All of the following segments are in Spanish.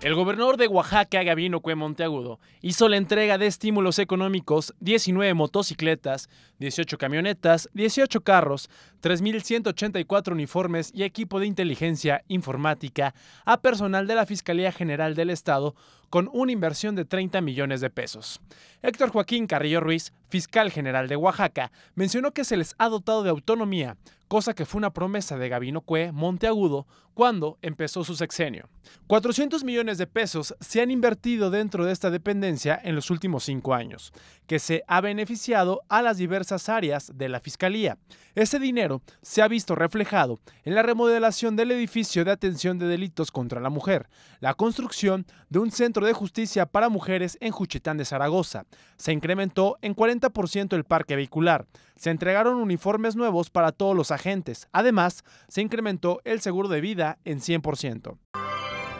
El gobernador de Oaxaca, Gabino Cue Monteagudo, hizo la entrega de estímulos económicos, 19 motocicletas, 18 camionetas, 18 carros, 3.184 uniformes y equipo de inteligencia informática a personal de la Fiscalía General del Estado con una inversión de 30 millones de pesos. Héctor Joaquín Carrillo Ruiz, fiscal general de Oaxaca, mencionó que se les ha dotado de autonomía, cosa que fue una promesa de Gabino Cue Monteagudo cuando empezó su sexenio. 400 millones de pesos se han invertido dentro de esta dependencia en los últimos cinco años, que se ha beneficiado a las diversas áreas de la Fiscalía. Ese dinero se ha visto reflejado en la remodelación del edificio de atención de delitos contra la mujer, la construcción de un centro de Justicia para Mujeres en Juchitán de Zaragoza. Se incrementó en 40% el parque vehicular. Se entregaron uniformes nuevos para todos los agentes. Además, se incrementó el seguro de vida en 100%.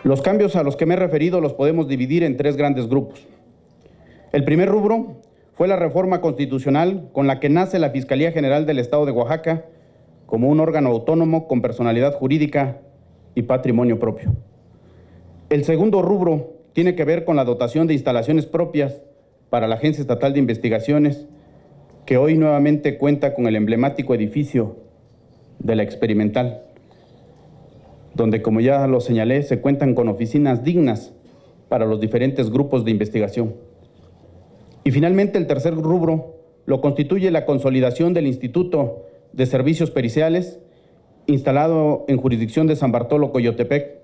Los cambios a los que me he referido los podemos dividir en tres grandes grupos. El primer rubro fue la reforma constitucional con la que nace la Fiscalía General del Estado de Oaxaca como un órgano autónomo con personalidad jurídica y patrimonio propio. El segundo rubro tiene que ver con la dotación de instalaciones propias para la Agencia Estatal de Investigaciones, que hoy nuevamente cuenta con el emblemático edificio de la experimental, donde, como ya lo señalé, se cuentan con oficinas dignas para los diferentes grupos de investigación. Y finalmente, el tercer rubro lo constituye la consolidación del Instituto de Servicios Periciales, instalado en jurisdicción de San Bartolo, Coyotepec,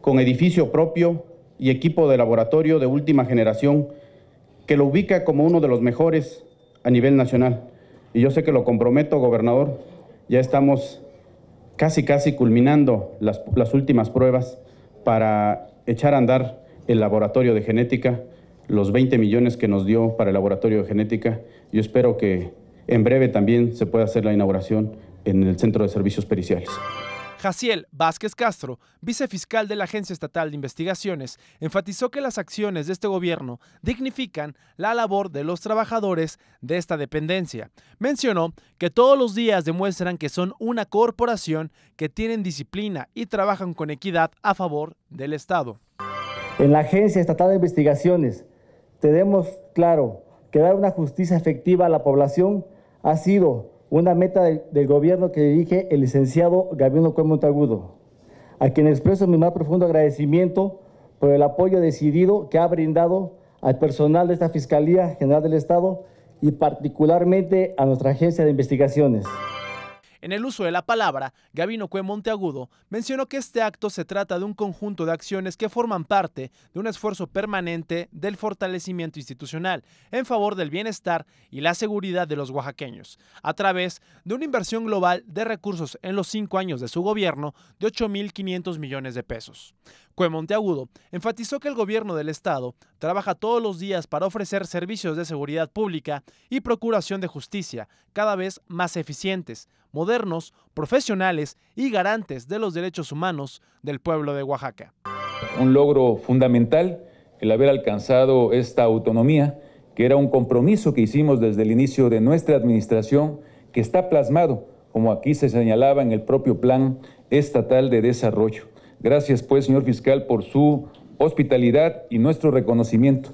con edificio propio y equipo de laboratorio de última generación que lo ubica como uno de los mejores a nivel nacional. Y yo sé que lo comprometo, gobernador, ya estamos casi, casi culminando las, las últimas pruebas para echar a andar el laboratorio de genética, los 20 millones que nos dio para el laboratorio de genética. Yo espero que en breve también se pueda hacer la inauguración en el Centro de Servicios Periciales. Jaciel Vázquez Castro, vicefiscal de la Agencia Estatal de Investigaciones, enfatizó que las acciones de este gobierno dignifican la labor de los trabajadores de esta dependencia. Mencionó que todos los días demuestran que son una corporación que tienen disciplina y trabajan con equidad a favor del Estado. En la Agencia Estatal de Investigaciones tenemos claro que dar una justicia efectiva a la población ha sido una meta del, gobierno que dirige el licenciado Gabino Cuelmo Montagudo, a quien expreso mi más profundo agradecimiento por el apoyo decidido que ha brindado al personal de esta Fiscalía General del Estado y particularmente a nuestra agencia de investigaciones. En el uso de la palabra, Gabino Cue Monteagudo mencionó que este acto se trata de un conjunto de acciones que forman parte de un esfuerzo permanente del fortalecimiento institucional en favor del bienestar y la seguridad de los oaxaqueños, a través de una inversión global de recursos en los cinco años de su gobierno de 8.500 millones de pesos. Monteagudo enfatizó que el gobierno del Estado trabaja todos los días para ofrecer servicios de seguridad pública y procuración de justicia cada vez más eficientes, modernos, profesionales y garantes de los derechos humanos del pueblo de Oaxaca. Un logro fundamental el haber alcanzado esta autonomía, que era un compromiso que hicimos desde el inicio de nuestra administración, que está plasmado, como aquí se señalaba, en el propio Plan Estatal de Desarrollo. Gracias, pues, señor fiscal, por su hospitalidad y nuestro reconocimiento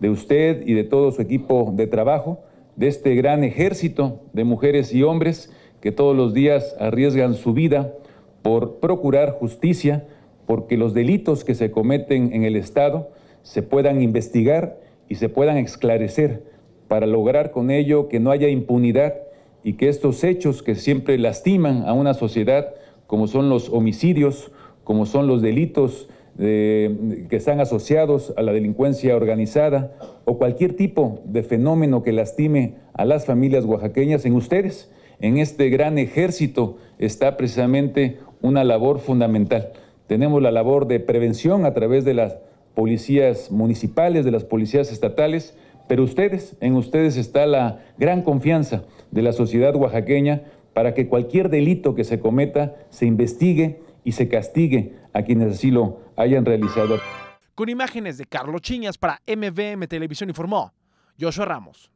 de usted y de todo su equipo de trabajo, de este gran ejército de mujeres y hombres que todos los días arriesgan su vida por procurar justicia, porque los delitos que se cometen en el Estado se puedan investigar y se puedan esclarecer para lograr con ello que no haya impunidad y que estos hechos que siempre lastiman a una sociedad, como son los homicidios, como son los delitos que están asociados a la delincuencia organizada o cualquier tipo de fenómeno que lastime a las familias oaxaqueñas, en ustedes, en este gran ejército, está precisamente una labor fundamental. Tenemos la labor de prevención a través de las policías municipales, de las policías estatales, pero ustedes, en ustedes está la gran confianza de la sociedad oaxaqueña para que cualquier delito que se cometa se investigue, y se castigue a quienes así lo hayan realizado. Con imágenes de Carlos Chiñas para MVM Televisión informó Joshua Ramos.